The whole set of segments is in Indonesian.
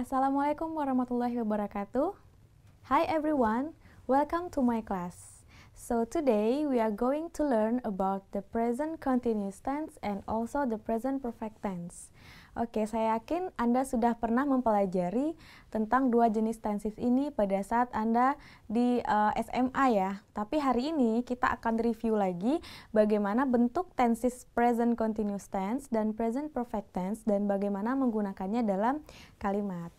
Assalamualaikum warahmatullahi wabarakatuh. Hi everyone, welcome to my class. So today we are going to learn about the present continuous tense and also the present perfect tense. Oke, saya yakin Anda sudah pernah mempelajari tentang dua jenis tensif ini pada saat Anda di uh, eh, SMA ya. Tapi hari ini kita akan review lagi bagaimana bentuk tensis present continuous tense dan present perfect tense dan bagaimana menggunakannya dalam kalimat.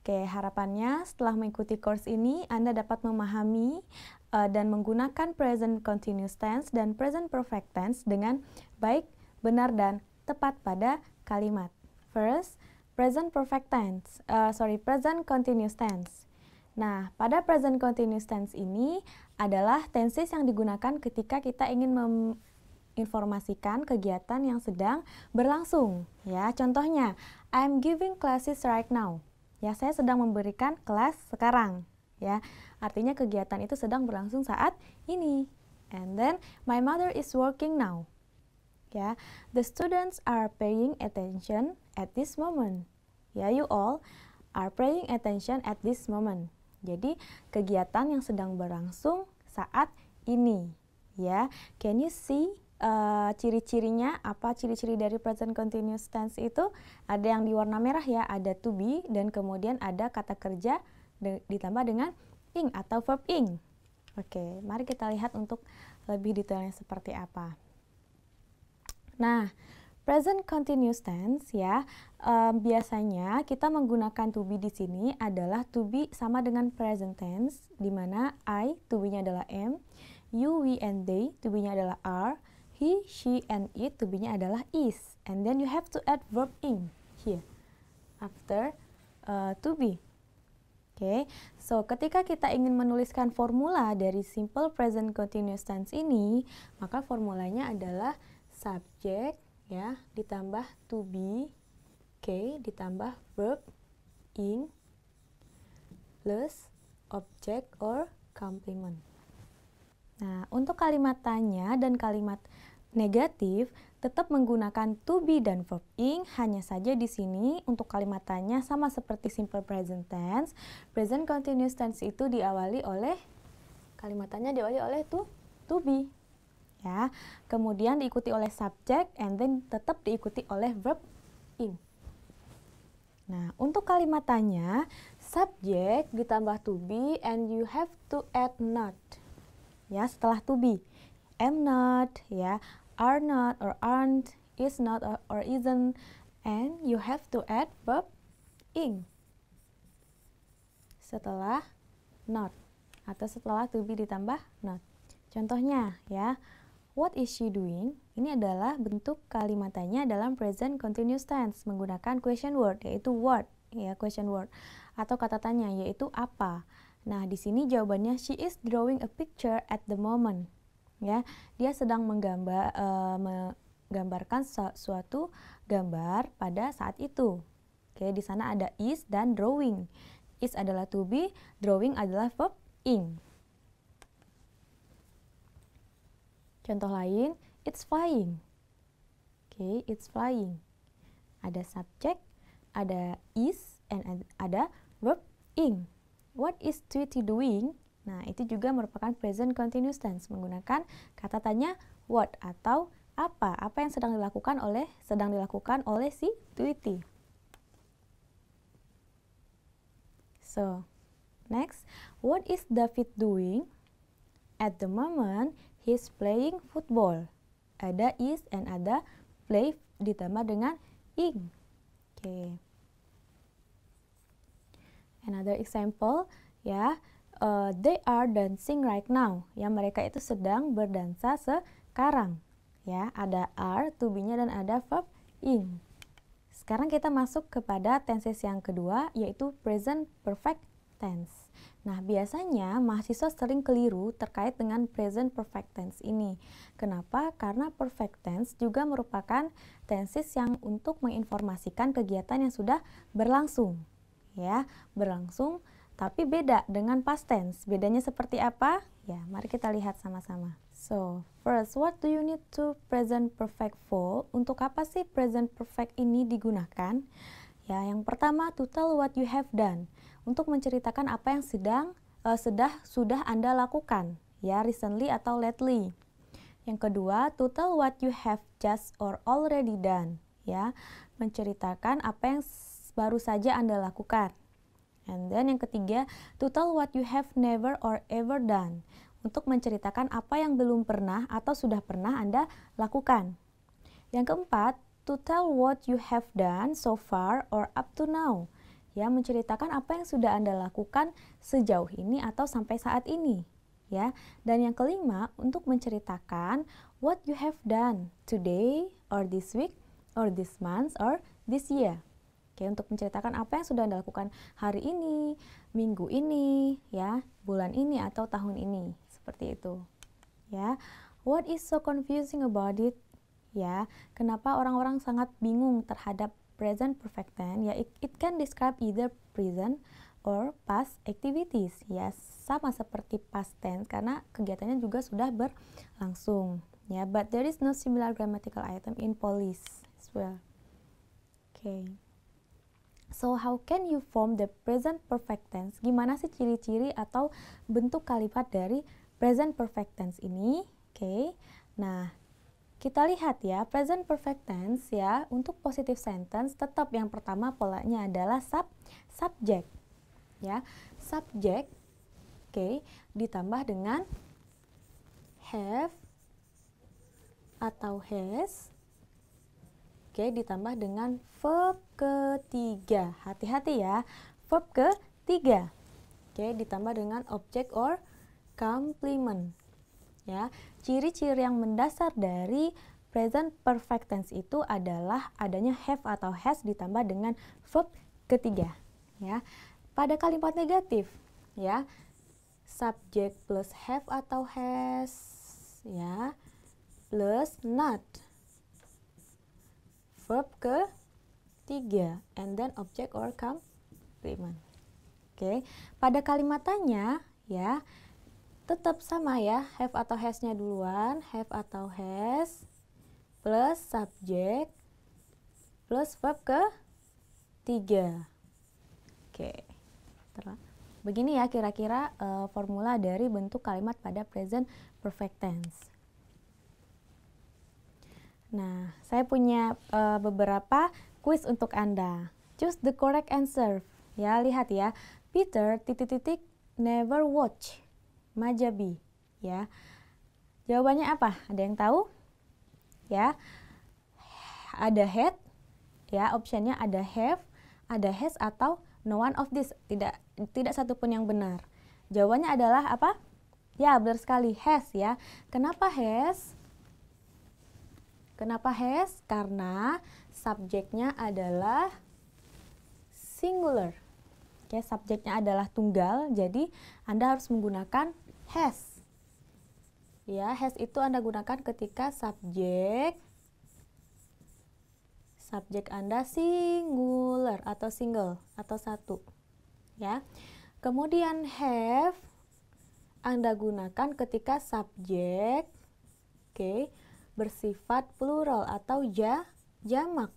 Oke, harapannya setelah mengikuti course ini Anda dapat memahami uh, dan menggunakan present continuous tense dan present perfect tense dengan baik, benar dan tepat pada kalimat. First, present perfect tense, uh, sorry, present continuous tense. Nah, pada present continuous tense ini adalah tenses yang digunakan ketika kita ingin menginformasikan kegiatan yang sedang berlangsung. Ya, contohnya, I'm giving classes right now. Ya, saya sedang memberikan kelas sekarang. Ya, artinya kegiatan itu sedang berlangsung saat ini. And then, my mother is working now. Ya, the students are paying attention at this moment. Ya, you all are paying attention at this moment. Jadi, kegiatan yang sedang berlangsung saat ini. Ya, can you see uh, ciri-cirinya? Apa ciri-ciri dari present continuous tense itu? Ada yang di warna merah ya, ada to be dan kemudian ada kata kerja de ditambah dengan ing atau verb ing. Oke, okay, mari kita lihat untuk lebih detailnya seperti apa. Nah, Present continuous tense ya, um, biasanya kita menggunakan to be di sini adalah to be sama dengan present tense, di mana I, to be-nya adalah am, you, we, and they, to be-nya adalah are, he, she, and it, to be-nya adalah is. And then you have to add verb ing here, after uh, to be. Oke, okay. so ketika kita ingin menuliskan formula dari simple present continuous tense ini, maka formulanya adalah subject ya ditambah to be k ditambah verb ing plus object or complement. Nah, untuk kalimat tanya dan kalimat negatif tetap menggunakan to be dan verb ing hanya saja di sini untuk kalimat tanya sama seperti simple present tense present continuous tense itu diawali oleh kalimat tanya diawali oleh to to be ya. Kemudian diikuti oleh subject and then tetap diikuti oleh verb in. Nah, untuk kalimat tanya, subject ditambah to be and you have to add not. Ya, setelah to be. Am not, ya, are not or aren't, is not or, or isn't and you have to add verb ing. Setelah not atau setelah to be ditambah not. Contohnya ya, What is she doing? Ini adalah bentuk kalimatnya dalam present continuous tense menggunakan question word yaitu what ya question word atau kata tanya yaitu apa. Nah, di sini jawabannya she is drawing a picture at the moment. Ya, dia sedang menggambar uh, eh, menggambarkan suatu gambar pada saat itu. Oke, di sana ada is dan drawing. Is adalah to be, drawing adalah verb ing. Contoh lain, it's flying. Oke, okay, it's flying. Ada subjek, ada is, and ada verb ing. What is Tweety doing? Nah, itu juga merupakan present continuous tense menggunakan kata tanya what atau apa? Apa yang sedang dilakukan oleh sedang dilakukan oleh si Tweety. So, next, what is David doing? At the moment, He's playing football. Ada is and ada play ditambah dengan ing. Oke. Okay. Another example ya, uh, they are dancing right now. Ya, mereka itu sedang berdansa sekarang. Ya, ada are, to be-nya dan ada verb ing. Sekarang kita masuk kepada tenses yang kedua yaitu present perfect tense. Nah, biasanya mahasiswa sering keliru terkait dengan present perfect tense ini. Kenapa? Karena perfect tense juga merupakan tenses yang untuk menginformasikan kegiatan yang sudah berlangsung. Ya, berlangsung tapi beda dengan past tense. Bedanya seperti apa? Ya, mari kita lihat sama-sama. So, first, what do you need to present perfect for? Untuk apa sih present perfect ini digunakan? Ya, yang pertama, to tell what you have done untuk menceritakan apa yang sedang uh, eh, sudah sudah Anda lakukan ya recently atau lately. Yang kedua, to tell what you have just or already done ya, menceritakan apa yang baru saja Anda lakukan. And then yang ketiga, to tell what you have never or ever done untuk menceritakan apa yang belum pernah atau sudah pernah Anda lakukan. Yang keempat, to tell what you have done so far or up to now ya menceritakan apa yang sudah Anda lakukan sejauh ini atau sampai saat ini ya. Dan yang kelima untuk menceritakan what you have done today or this week or this month or this year. Oke, untuk menceritakan apa yang sudah Anda lakukan hari ini, minggu ini, ya, bulan ini atau tahun ini, seperti itu. Ya. What is so confusing about it? Ya, kenapa orang-orang sangat bingung terhadap present perfect tense ya it, it can describe either present or past activities ya sama seperti past tense karena kegiatannya juga sudah berlangsung ya but there is no similar grammatical item in polis as well okay so how can you form the present perfect tense gimana sih ciri-ciri atau bentuk kalimat dari present perfect tense ini oke okay. nah kita lihat ya, present perfect tense ya, untuk positive sentence tetap yang pertama polanya adalah sub subject. Ya, subject oke okay, ditambah dengan have atau has oke okay, ditambah dengan verb ketiga. Hati-hati ya, verb ketiga. Oke, okay, ditambah dengan object or complement ya. Ciri-ciri yang mendasar dari present perfect tense itu adalah adanya have atau has ditambah dengan verb ketiga, ya. Pada kalimat negatif, ya. subject plus have atau has, ya. plus not. Verb ke tiga and then object or complement. Oke, okay. pada kalimatannya ya tetap sama ya have atau has-nya duluan have atau has plus subject plus verb ke tiga oke begini ya kira-kira uh, formula dari bentuk kalimat pada present perfect tense nah saya punya uh, beberapa kuis untuk anda choose the correct answer ya lihat ya Peter titik-titik never watch Majabi, ya. Jawabannya apa? Ada yang tahu? Ya. Ada had, ya, optionnya ada have, ada has atau no one of this. Tidak tidak satu pun yang benar. Jawabannya adalah apa? Ya, benar sekali has ya. Kenapa has? Kenapa has? Karena subjeknya adalah singular okay, subjeknya adalah tunggal, jadi Anda harus menggunakan has. Ya, has itu Anda gunakan ketika subjek subjek Anda singular atau single atau satu. Ya. Kemudian have Anda gunakan ketika subjek oke okay, bersifat plural atau ja jamak.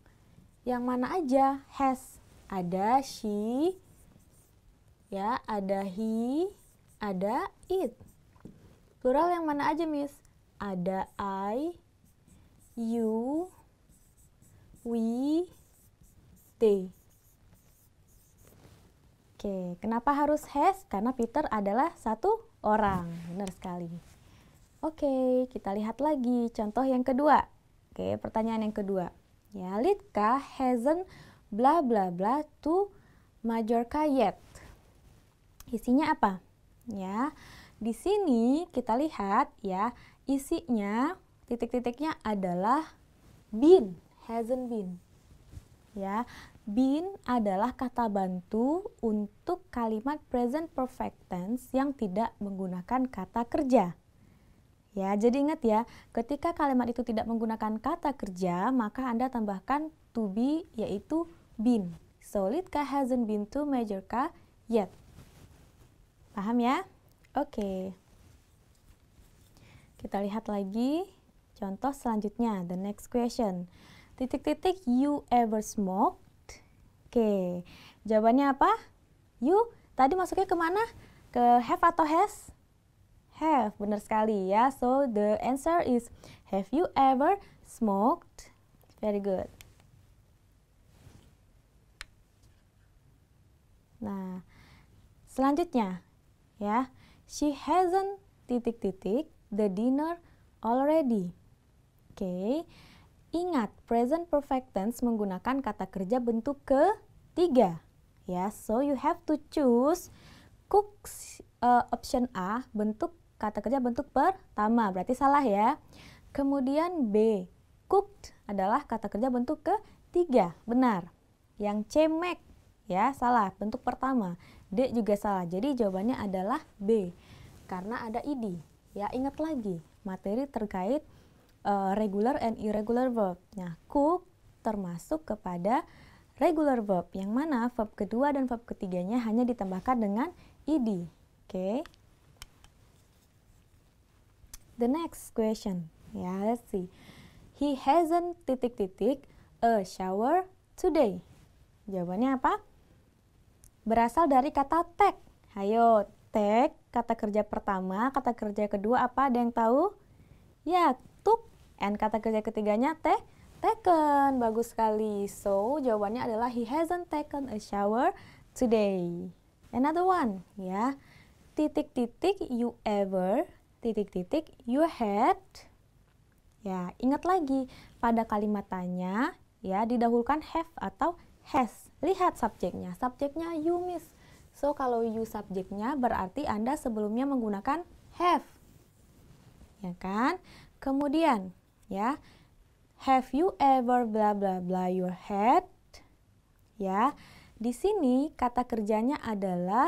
Yang mana aja has ada she, Ya, ada he, ada it. Plural yang mana aja, Miss? Ada I, you, we, they. Oke, kenapa harus has? Karena Peter adalah satu orang. Benar sekali. Oke, kita lihat lagi contoh yang kedua. Oke, pertanyaan yang kedua. Ya, Litka hasn't bla bla bla to Majorca yet. Isinya apa? Ya. Di sini kita lihat ya, isinya titik-titiknya adalah been, hasn't been. Ya, been adalah kata bantu untuk kalimat present perfect tense yang tidak menggunakan kata kerja. Ya, jadi ingat ya, ketika kalimat itu tidak menggunakan kata kerja, maka Anda tambahkan to be yaitu been. So, ka hasn't been to major ka yet. Paham ya? Oke. Kita lihat lagi contoh selanjutnya, the next question. Titik-titik you ever smoked? Oke. Jawabannya apa? You tadi masuknya kemana? Ke have atau has? Have, benar sekali ya. So the answer is have you ever smoked? Very good. Nah, selanjutnya ya. She hasn't titik titik the dinner already. Oke. Okay. Ingat, present perfect tense menggunakan kata kerja bentuk ketiga. Ya, so you have to choose cooks uh, option A bentuk kata kerja bentuk pertama, berarti salah ya. Kemudian B, cooked adalah kata kerja bentuk ketiga, benar. Yang C, make Ya, salah. Bentuk pertama. D juga salah. Jadi jawabannya adalah B. Karena ada ID. Ya, ingat lagi, materi terkait uh, regular and irregular verb. Nah, cook termasuk kepada regular verb yang mana verb kedua dan verb ketiganya hanya ditambahkan dengan id. Oke. Okay. The next question. Ya, let's see. He hasn't titik-titik a shower today. Jawabannya apa? berasal dari kata tag. hayo tag, kata kerja pertama, kata kerja kedua apa? Ada yang tahu? Ya, tuk. And kata kerja ketiganya tek, taken. Bagus sekali. So, jawabannya adalah he hasn't taken a shower today. Another one, ya. Titik-titik you ever, titik-titik you had. Ya, ingat lagi pada kalimat tanya ya didahulukan have atau has lihat subjeknya. Subjeknya you miss. So kalau you subjeknya berarti Anda sebelumnya menggunakan have. Ya kan? Kemudian ya, have you ever bla bla bla your head? Ya. Di sini kata kerjanya adalah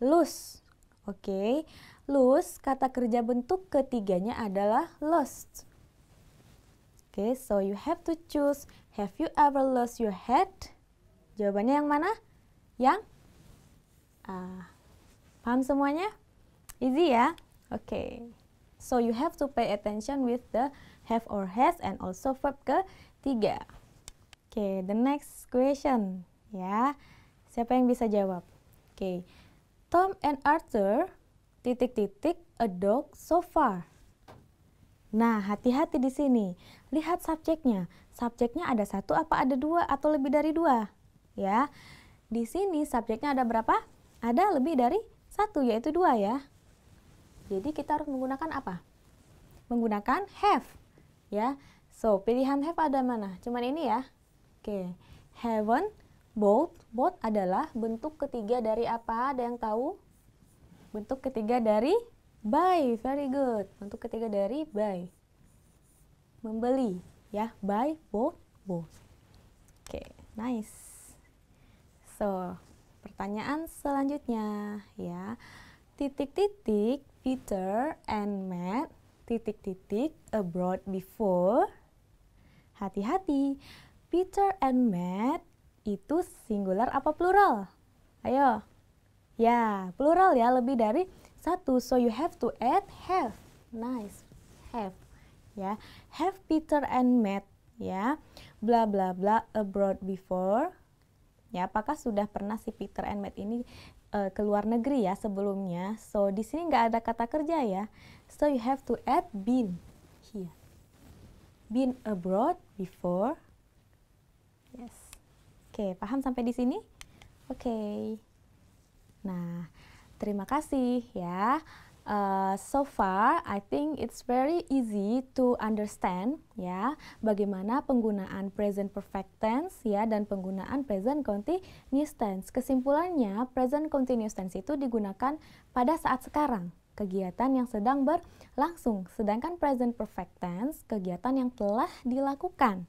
lose. Oke. Okay? Lose kata kerja bentuk ketiganya adalah lost. Oke, okay, so you have to choose have you ever lost your head? Jawabannya yang mana? Yang A. Paham semuanya? Easy ya? Oke. Okay. So you have to pay attention with the have or has and also verb ke tiga. Oke, okay, the next question ya. Siapa yang bisa jawab? Oke. Okay. Tom and Arthur titik-titik a dog so far. Nah, hati-hati di sini. Lihat subjeknya. Subjeknya ada satu apa ada dua atau lebih dari dua? ya. Di sini subjeknya ada berapa? Ada lebih dari satu, yaitu dua ya. Jadi kita harus menggunakan apa? Menggunakan have, ya. So, pilihan have ada mana? Cuman ini ya. Oke, haven't, both. Both adalah bentuk ketiga dari apa? Ada yang tahu? Bentuk ketiga dari buy. Very good. Bentuk ketiga dari buy. Membeli, ya. Buy, both, both. Oke, nice. So, pertanyaan selanjutnya ya. Titik-titik Peter and Matt titik-titik abroad before. Hati-hati. Peter and Matt itu singular apa plural? Ayo. Ya, plural ya lebih dari satu. So you have to add have. Nice. Have. Ya. Have Peter and Matt ya. Bla bla bla abroad before. Ya, apakah sudah pernah si Peter and Matt ini uh, ke luar negeri ya sebelumnya? So di sini nggak ada kata kerja ya. So you have to add been here. Been abroad before. Yes. Oke, okay, paham sampai di sini? Oke. Okay. Nah, terima kasih ya uh, so far I think it's very easy to understand ya bagaimana penggunaan present perfect tense ya dan penggunaan present continuous tense. Kesimpulannya present continuous tense itu digunakan pada saat sekarang kegiatan yang sedang berlangsung sedangkan present perfect tense kegiatan yang telah dilakukan.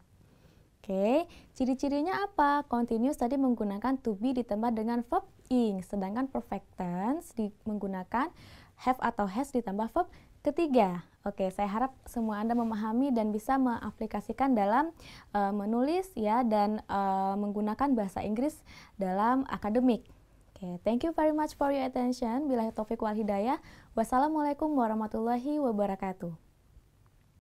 Oke, okay. ciri-cirinya apa? Continuous tadi menggunakan to be ditambah dengan verb ing sedangkan perfect tense menggunakan have atau has ditambah verb ketiga. Oke, saya harap semua Anda memahami dan bisa mengaplikasikan dalam uh, menulis ya dan uh, menggunakan bahasa Inggris dalam akademik. Oke, thank you very much for your attention. Bila Taufik wal hidayah. Wassalamualaikum warahmatullahi wabarakatuh.